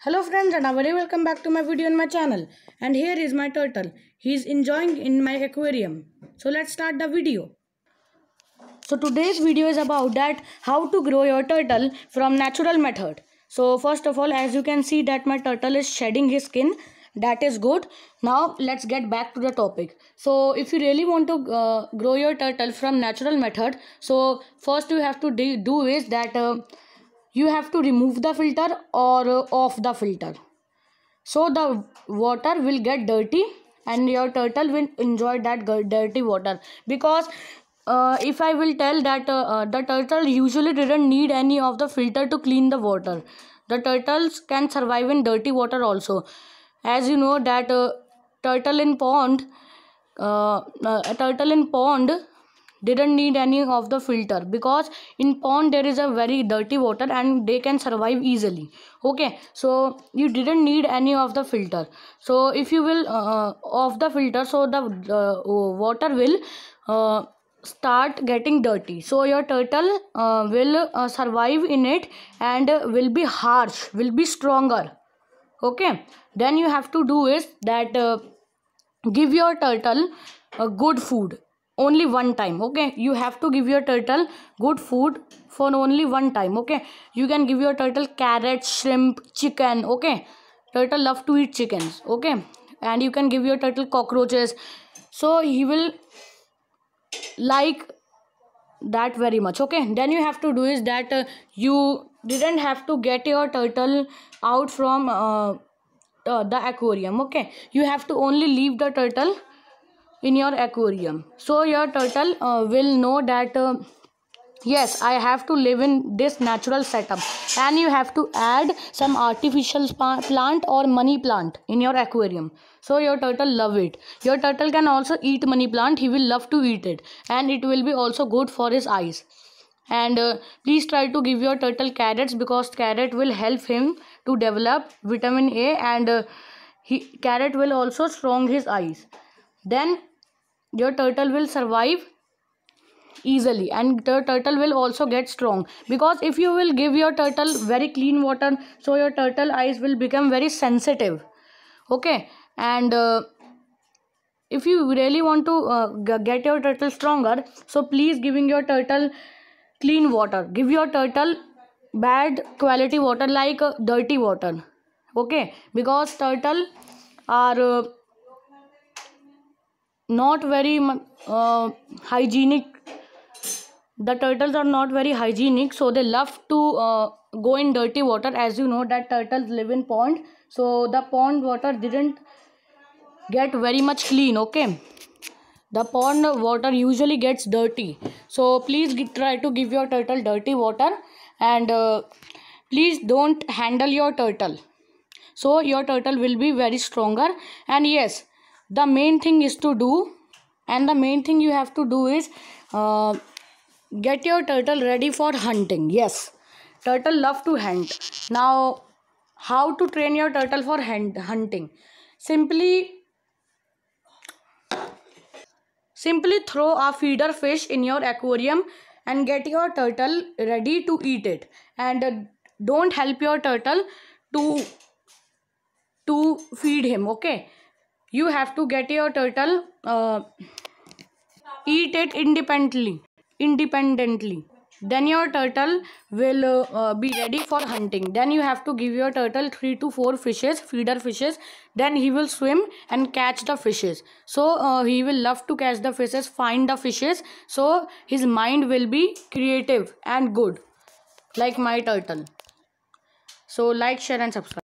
Hello friends and a very welcome back to my video in my channel. And here is my turtle. He is enjoying in my aquarium. So let's start the video. So today's video is about that how to grow your turtle from natural method. So first of all as you can see that my turtle is shedding his skin that is good now let's get back to the topic so if you really want to uh, grow your turtle from natural method so first you have to do is that uh, you have to remove the filter or off the filter so the water will get dirty and your turtle will enjoy that dirty water because uh, if I will tell that uh, uh, the turtle usually didn't need any of the filter to clean the water. The turtles can survive in dirty water also. As you know that uh, turtle in pond, a uh, uh, turtle in pond didn't need any of the filter because in pond there is a very dirty water and they can survive easily okay so you didn't need any of the filter so if you will uh, off the filter so the uh, water will uh, start getting dirty so your turtle uh, will uh, survive in it and will be harsh will be stronger okay then you have to do is that uh, give your turtle a good food only one time okay you have to give your turtle good food for only one time okay you can give your turtle carrot shrimp chicken okay turtle love to eat chickens okay and you can give your turtle cockroaches so he will like that very much okay then you have to do is that uh, you didn't have to get your turtle out from uh, uh, the aquarium okay you have to only leave the turtle in your aquarium so your turtle uh, will know that uh, yes i have to live in this natural setup and you have to add some artificial plant or money plant in your aquarium so your turtle love it your turtle can also eat money plant he will love to eat it and it will be also good for his eyes and uh, please try to give your turtle carrots because carrot will help him to develop vitamin a and uh, he carrot will also strong his eyes then your turtle will survive easily and the turtle will also get strong because if you will give your turtle very clean water so your turtle eyes will become very sensitive okay and uh, if you really want to uh, get your turtle stronger so please giving your turtle clean water give your turtle bad quality water like uh, dirty water okay because turtle are uh, not very uh, hygienic the turtles are not very hygienic so they love to uh, go in dirty water as you know that turtles live in pond so the pond water didn't get very much clean okay the pond water usually gets dirty so please get, try to give your turtle dirty water and uh, please don't handle your turtle so your turtle will be very stronger and yes the main thing is to do and the main thing you have to do is uh, get your turtle ready for hunting yes turtle love to hunt now how to train your turtle for hunt, hunting simply simply throw a feeder fish in your aquarium and get your turtle ready to eat it and uh, don't help your turtle to to feed him okay you have to get your turtle uh, eat it independently independently then your turtle will uh, uh, be ready for hunting then you have to give your turtle 3 to 4 fishes feeder fishes then he will swim and catch the fishes so uh, he will love to catch the fishes find the fishes so his mind will be creative and good like my turtle so like share and subscribe